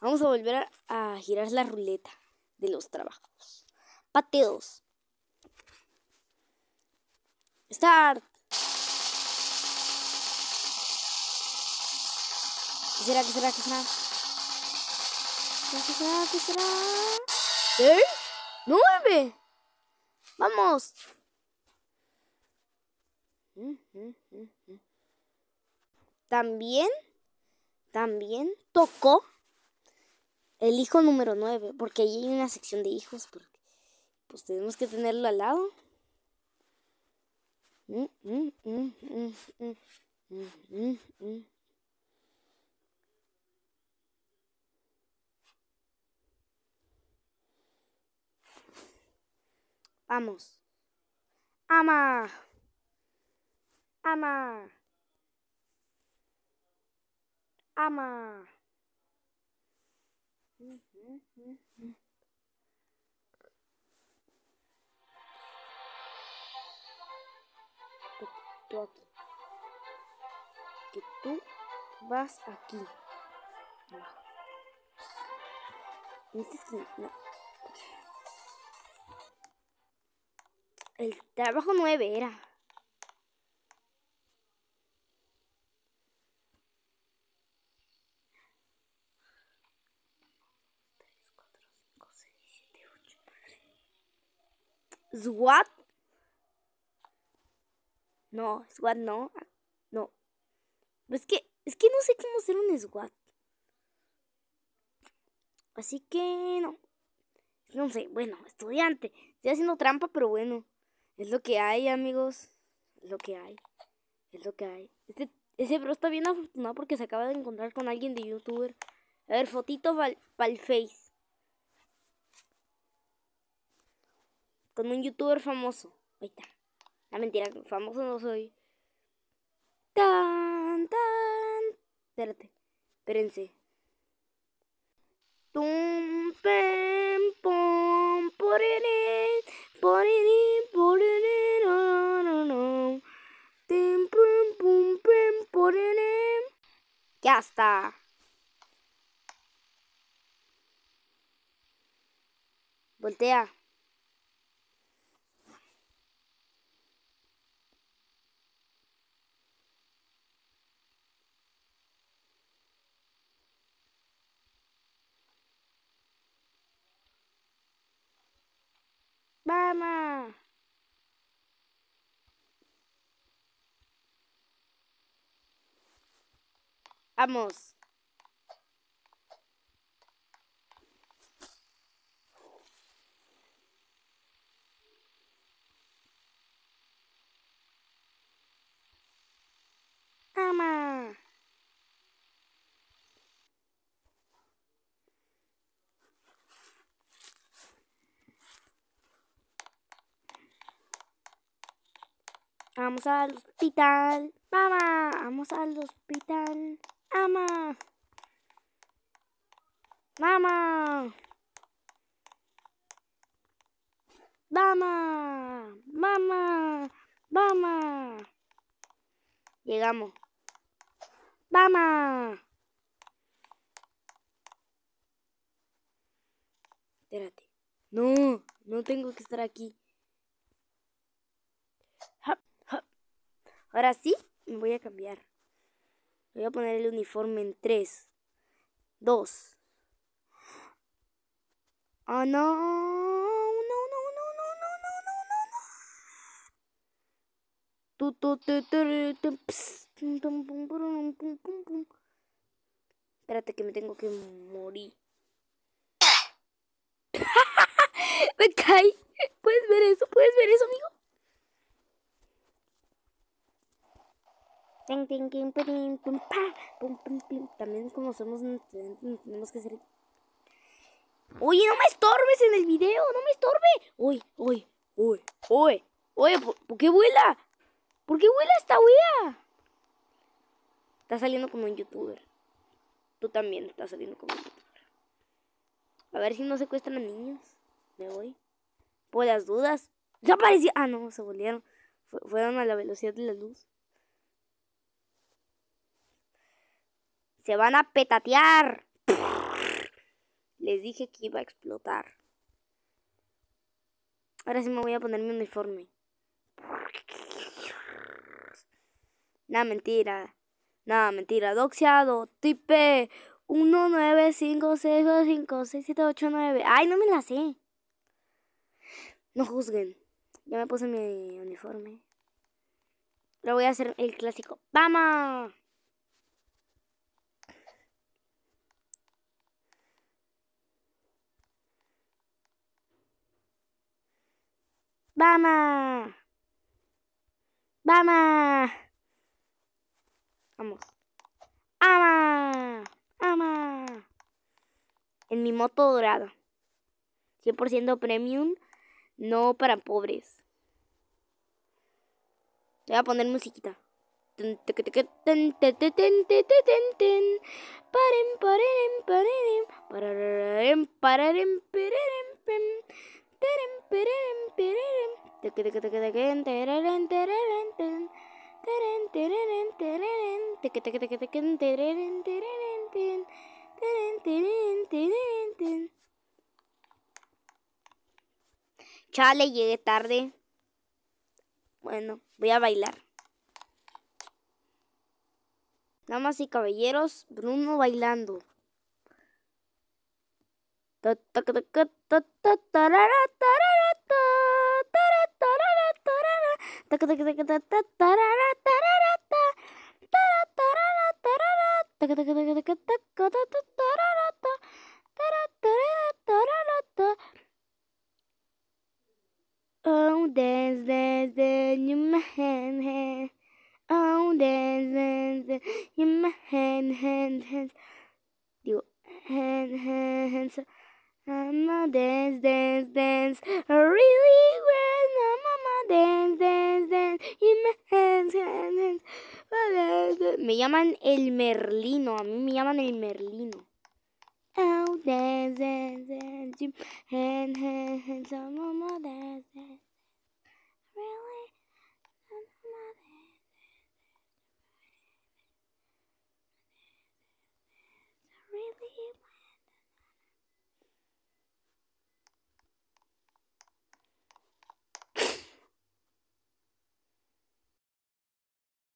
Vamos a volver a, a girar la ruleta de los trabajos. Pateos. Start. ¿Qué será? ¿Qué será? ¿Qué será? ¿Qué será? ¿Qué será? ¿Seis? ¿Nueve? ¡Vamos! También, también tocó el hijo número 9, porque allí hay una sección de hijos, porque pues tenemos que tenerlo al lado. Mm, mm, mm, Vamos. Ama ama, ama. Que tú vas aquí. Este el trabajo nueve era. SWAT. No, SWAT no. No. es que, es que no sé cómo hacer un SWAT. Así que no. No sé, bueno, estudiante. Estoy haciendo trampa, pero bueno. Es lo que hay, amigos. Es lo que hay. Es lo que hay. Este, ese bro está bien afortunado porque se acaba de encontrar con alguien de youtuber. A ver, fotito para el face. con un youtuber famoso. Ahí está. La ah, mentira, famoso no soy. Tan, tan. Espérate, espérense. Tum, pem, pom, poririn, poririn, poririn, no, no, no. Tim, pum, pum, pem, Ya está. Voltea. ¡Vamos! Vamos. Vamos al hospital. Mamá, vamos al hospital. Mamá. Mamá. Mamá. Mamá. Mamá. Llegamos. Mamá. Espérate. No, no tengo que estar aquí. Ahora sí, me voy a cambiar. Voy a poner el uniforme en 3, 2. ¡Ah, oh, no! No, no, no, no, no, no, no, no, no. Tu, Espérate que me tengo que morir. me caí. ¿Puedes ver eso? ¿Puedes ver eso, amigo? También como somos mm, mm, tenemos que hacer. Oye, no me estorbes en el video, no me estorbe. Uy, uy, uy, uy, Oye ¿por, qué vuela? ¿Por qué vuela esta wea? Está saliendo como un youtuber. Tú también estás saliendo como un youtuber. A ver si no secuestran a niños. Me voy. Por las dudas. Ya apareció. Ah, no, se volvieron. Fueron a la velocidad de la luz. Se van a petatear. Les dije que iba a explotar. Ahora sí me voy a poner mi uniforme. Nada, mentira. Nada, mentira. Doxiado. Tipe. Uno, cinco, seis, Ay, no me la sé. No juzguen. Ya me puse mi uniforme. Lo voy a hacer el clásico. ¡Vamos! ¡Vamos! ¡Vamos! Vamos. ¡Ama! ¡Ama! En mi moto dorada. 100% premium, no para pobres. Voy a poner musiquita. Paren, paren, paren, paren, Chale, llegué tarde. Bueno, voy a bailar. Damas y caballeros, Bruno bailando. Oh, dance, dance, dance in my hand, hand. Oh, dance, dance, dance in my hand, hand, hand. You hand, hand, hands. I'm a dance, dance, dance. Really well. Me llaman el Merlino, a mí me llaman el Merlino.